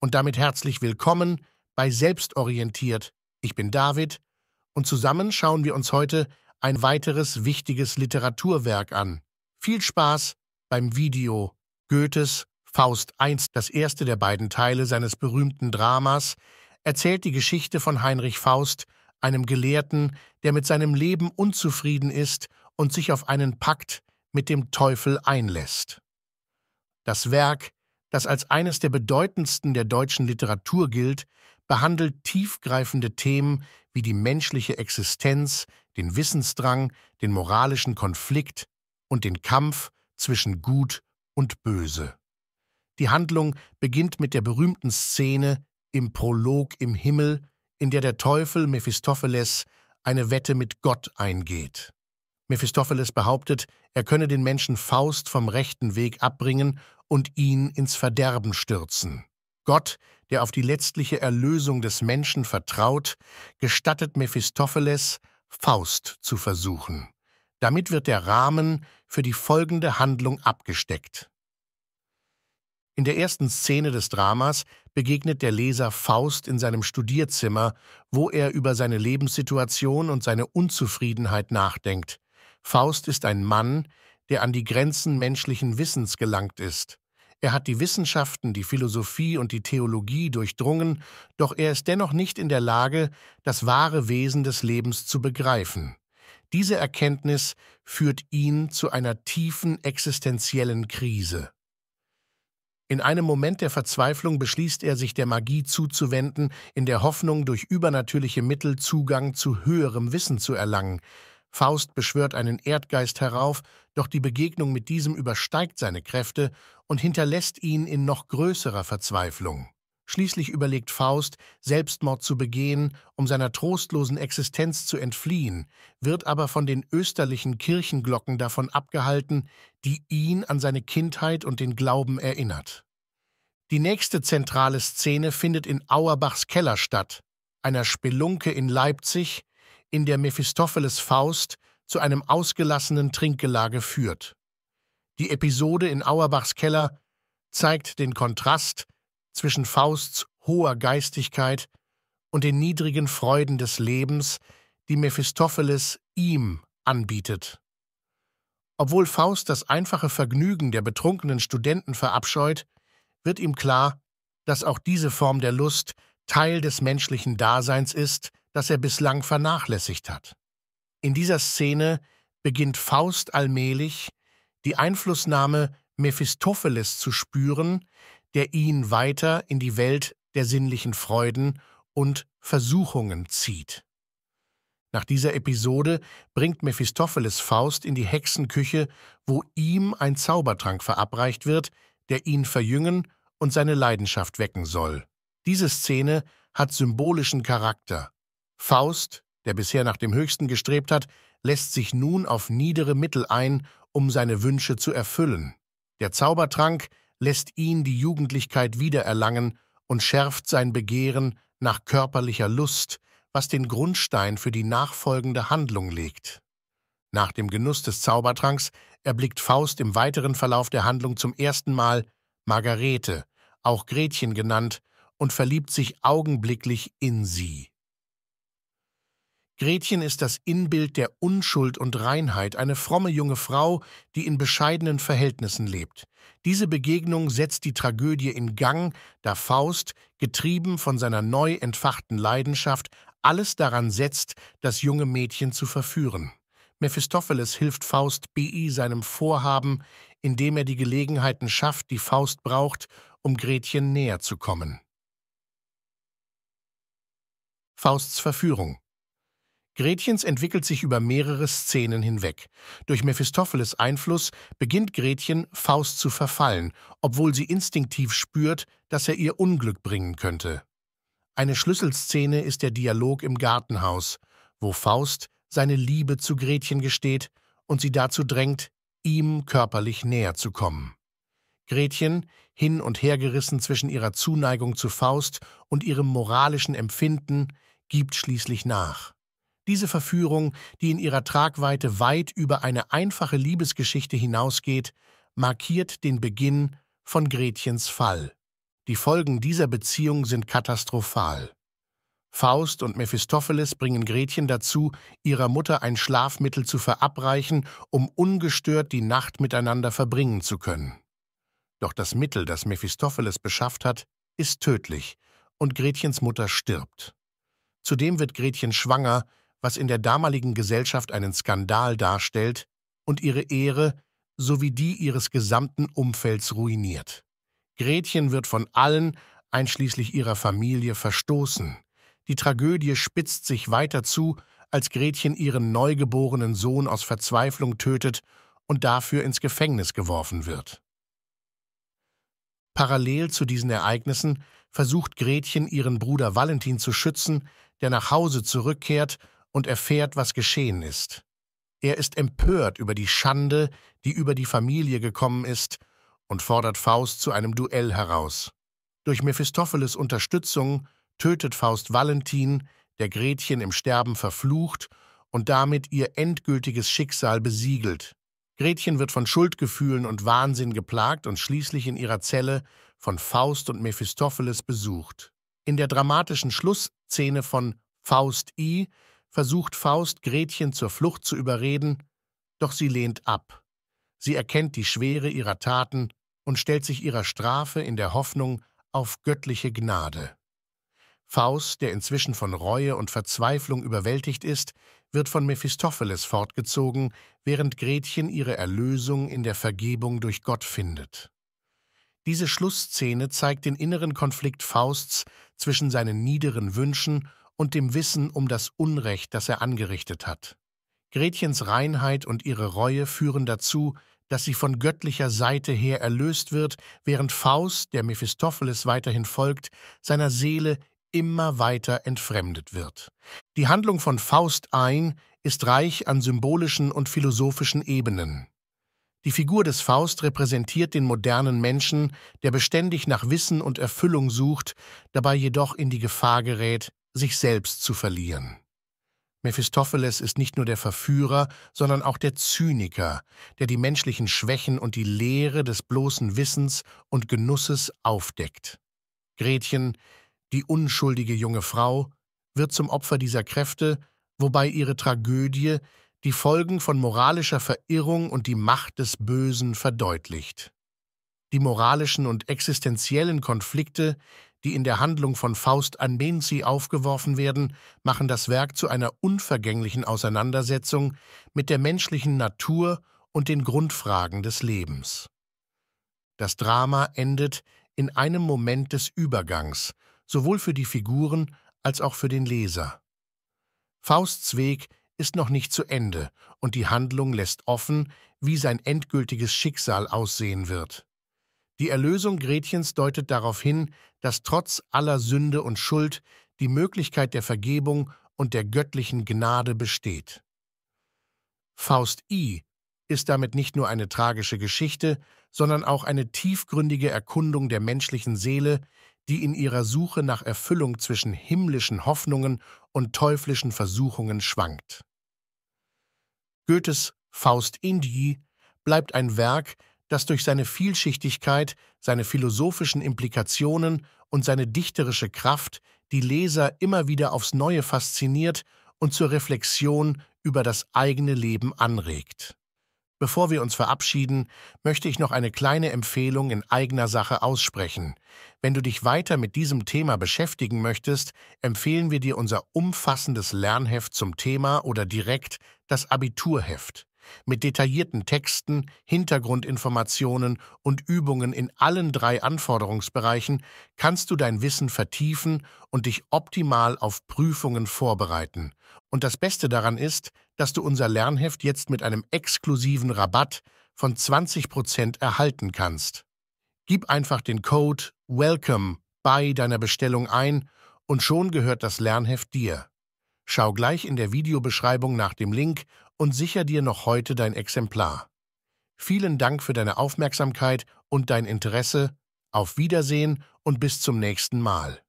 und damit herzlich willkommen bei Selbstorientiert. Ich bin David und zusammen schauen wir uns heute ein weiteres wichtiges Literaturwerk an. Viel Spaß beim Video Goethes Faust I, das erste der beiden Teile seines berühmten Dramas, erzählt die Geschichte von Heinrich Faust, einem Gelehrten, der mit seinem Leben unzufrieden ist und sich auf einen Pakt mit dem Teufel einlässt. Das Werk das als eines der bedeutendsten der deutschen Literatur gilt, behandelt tiefgreifende Themen wie die menschliche Existenz, den Wissensdrang, den moralischen Konflikt und den Kampf zwischen Gut und Böse. Die Handlung beginnt mit der berühmten Szene im Prolog im Himmel, in der der Teufel Mephistopheles eine Wette mit Gott eingeht. Mephistopheles behauptet, er könne den Menschen Faust vom rechten Weg abbringen und ihn ins Verderben stürzen. Gott, der auf die letztliche Erlösung des Menschen vertraut, gestattet Mephistopheles, Faust zu versuchen. Damit wird der Rahmen für die folgende Handlung abgesteckt. In der ersten Szene des Dramas begegnet der Leser Faust in seinem Studierzimmer, wo er über seine Lebenssituation und seine Unzufriedenheit nachdenkt. Faust ist ein Mann, der an die Grenzen menschlichen Wissens gelangt ist. Er hat die Wissenschaften, die Philosophie und die Theologie durchdrungen, doch er ist dennoch nicht in der Lage, das wahre Wesen des Lebens zu begreifen. Diese Erkenntnis führt ihn zu einer tiefen existenziellen Krise. In einem Moment der Verzweiflung beschließt er, sich der Magie zuzuwenden, in der Hoffnung, durch übernatürliche Mittel Zugang zu höherem Wissen zu erlangen. Faust beschwört einen Erdgeist herauf, doch die Begegnung mit diesem übersteigt seine Kräfte und hinterlässt ihn in noch größerer Verzweiflung. Schließlich überlegt Faust, Selbstmord zu begehen, um seiner trostlosen Existenz zu entfliehen, wird aber von den österlichen Kirchenglocken davon abgehalten, die ihn an seine Kindheit und den Glauben erinnert. Die nächste zentrale Szene findet in Auerbachs Keller statt, einer Spelunke in Leipzig, in der Mephistopheles Faust zu einem ausgelassenen Trinkgelage führt. Die Episode in Auerbachs Keller zeigt den Kontrast zwischen Fausts hoher Geistigkeit und den niedrigen Freuden des Lebens, die Mephistopheles ihm anbietet. Obwohl Faust das einfache Vergnügen der betrunkenen Studenten verabscheut, wird ihm klar, dass auch diese Form der Lust Teil des menschlichen Daseins ist das er bislang vernachlässigt hat. In dieser Szene beginnt Faust allmählich, die Einflussnahme Mephistopheles zu spüren, der ihn weiter in die Welt der sinnlichen Freuden und Versuchungen zieht. Nach dieser Episode bringt Mephistopheles Faust in die Hexenküche, wo ihm ein Zaubertrank verabreicht wird, der ihn verjüngen und seine Leidenschaft wecken soll. Diese Szene hat symbolischen Charakter Faust, der bisher nach dem Höchsten gestrebt hat, lässt sich nun auf niedere Mittel ein, um seine Wünsche zu erfüllen. Der Zaubertrank lässt ihn die Jugendlichkeit wiedererlangen und schärft sein Begehren nach körperlicher Lust, was den Grundstein für die nachfolgende Handlung legt. Nach dem Genuss des Zaubertranks erblickt Faust im weiteren Verlauf der Handlung zum ersten Mal Margarete, auch Gretchen genannt, und verliebt sich augenblicklich in sie. Gretchen ist das Inbild der Unschuld und Reinheit, eine fromme junge Frau, die in bescheidenen Verhältnissen lebt. Diese Begegnung setzt die Tragödie in Gang, da Faust, getrieben von seiner neu entfachten Leidenschaft, alles daran setzt, das junge Mädchen zu verführen. Mephistopheles hilft Faust B.I. seinem Vorhaben, indem er die Gelegenheiten schafft, die Faust braucht, um Gretchen näher zu kommen. Fausts Verführung Gretchens entwickelt sich über mehrere Szenen hinweg. Durch Mephistopheles Einfluss beginnt Gretchen, Faust zu verfallen, obwohl sie instinktiv spürt, dass er ihr Unglück bringen könnte. Eine Schlüsselszene ist der Dialog im Gartenhaus, wo Faust seine Liebe zu Gretchen gesteht und sie dazu drängt, ihm körperlich näher zu kommen. Gretchen, hin und her gerissen zwischen ihrer Zuneigung zu Faust und ihrem moralischen Empfinden, gibt schließlich nach. Diese Verführung, die in ihrer Tragweite weit über eine einfache Liebesgeschichte hinausgeht, markiert den Beginn von Gretchens Fall. Die Folgen dieser Beziehung sind katastrophal. Faust und Mephistopheles bringen Gretchen dazu, ihrer Mutter ein Schlafmittel zu verabreichen, um ungestört die Nacht miteinander verbringen zu können. Doch das Mittel, das Mephistopheles beschafft hat, ist tödlich und Gretchens Mutter stirbt. Zudem wird Gretchen schwanger was in der damaligen Gesellschaft einen Skandal darstellt und ihre Ehre sowie die ihres gesamten Umfelds ruiniert. Gretchen wird von allen, einschließlich ihrer Familie, verstoßen. Die Tragödie spitzt sich weiter zu, als Gretchen ihren neugeborenen Sohn aus Verzweiflung tötet und dafür ins Gefängnis geworfen wird. Parallel zu diesen Ereignissen versucht Gretchen ihren Bruder Valentin zu schützen, der nach Hause zurückkehrt und erfährt, was geschehen ist. Er ist empört über die Schande, die über die Familie gekommen ist, und fordert Faust zu einem Duell heraus. Durch Mephistopheles Unterstützung tötet Faust Valentin, der Gretchen im Sterben verflucht und damit ihr endgültiges Schicksal besiegelt. Gretchen wird von Schuldgefühlen und Wahnsinn geplagt und schließlich in ihrer Zelle von Faust und Mephistopheles besucht. In der dramatischen Schlussszene von Faust I versucht Faust, Gretchen zur Flucht zu überreden, doch sie lehnt ab. Sie erkennt die Schwere ihrer Taten und stellt sich ihrer Strafe in der Hoffnung auf göttliche Gnade. Faust, der inzwischen von Reue und Verzweiflung überwältigt ist, wird von Mephistopheles fortgezogen, während Gretchen ihre Erlösung in der Vergebung durch Gott findet. Diese Schlussszene zeigt den inneren Konflikt Fausts zwischen seinen niederen Wünschen und dem Wissen um das Unrecht, das er angerichtet hat. Gretchens Reinheit und ihre Reue führen dazu, dass sie von göttlicher Seite her erlöst wird, während Faust, der Mephistopheles weiterhin folgt, seiner Seele immer weiter entfremdet wird. Die Handlung von Faust ein ist reich an symbolischen und philosophischen Ebenen. Die Figur des Faust repräsentiert den modernen Menschen, der beständig nach Wissen und Erfüllung sucht, dabei jedoch in die Gefahr gerät, sich selbst zu verlieren. Mephistopheles ist nicht nur der Verführer, sondern auch der Zyniker, der die menschlichen Schwächen und die Leere des bloßen Wissens und Genusses aufdeckt. Gretchen, die unschuldige junge Frau, wird zum Opfer dieser Kräfte, wobei ihre Tragödie die Folgen von moralischer Verirrung und die Macht des Bösen verdeutlicht. Die moralischen und existenziellen Konflikte, die in der Handlung von Faust an Menzi aufgeworfen werden, machen das Werk zu einer unvergänglichen Auseinandersetzung mit der menschlichen Natur und den Grundfragen des Lebens. Das Drama endet in einem Moment des Übergangs, sowohl für die Figuren als auch für den Leser. Fausts Weg ist noch nicht zu Ende und die Handlung lässt offen, wie sein endgültiges Schicksal aussehen wird. Die Erlösung Gretchens deutet darauf hin, dass trotz aller Sünde und Schuld die Möglichkeit der Vergebung und der göttlichen Gnade besteht. Faust I ist damit nicht nur eine tragische Geschichte, sondern auch eine tiefgründige Erkundung der menschlichen Seele, die in ihrer Suche nach Erfüllung zwischen himmlischen Hoffnungen und teuflischen Versuchungen schwankt. Goethes Faust Indii bleibt ein Werk, das durch seine Vielschichtigkeit, seine philosophischen Implikationen und seine dichterische Kraft die Leser immer wieder aufs Neue fasziniert und zur Reflexion über das eigene Leben anregt. Bevor wir uns verabschieden, möchte ich noch eine kleine Empfehlung in eigener Sache aussprechen. Wenn du dich weiter mit diesem Thema beschäftigen möchtest, empfehlen wir dir unser umfassendes Lernheft zum Thema oder direkt das Abiturheft mit detaillierten Texten, Hintergrundinformationen und Übungen in allen drei Anforderungsbereichen kannst du dein Wissen vertiefen und dich optimal auf Prüfungen vorbereiten. Und das Beste daran ist, dass du unser Lernheft jetzt mit einem exklusiven Rabatt von 20% erhalten kannst. Gib einfach den Code WELCOME bei deiner Bestellung ein und schon gehört das Lernheft dir. Schau gleich in der Videobeschreibung nach dem Link und sicher dir noch heute dein Exemplar. Vielen Dank für deine Aufmerksamkeit und dein Interesse. Auf Wiedersehen und bis zum nächsten Mal.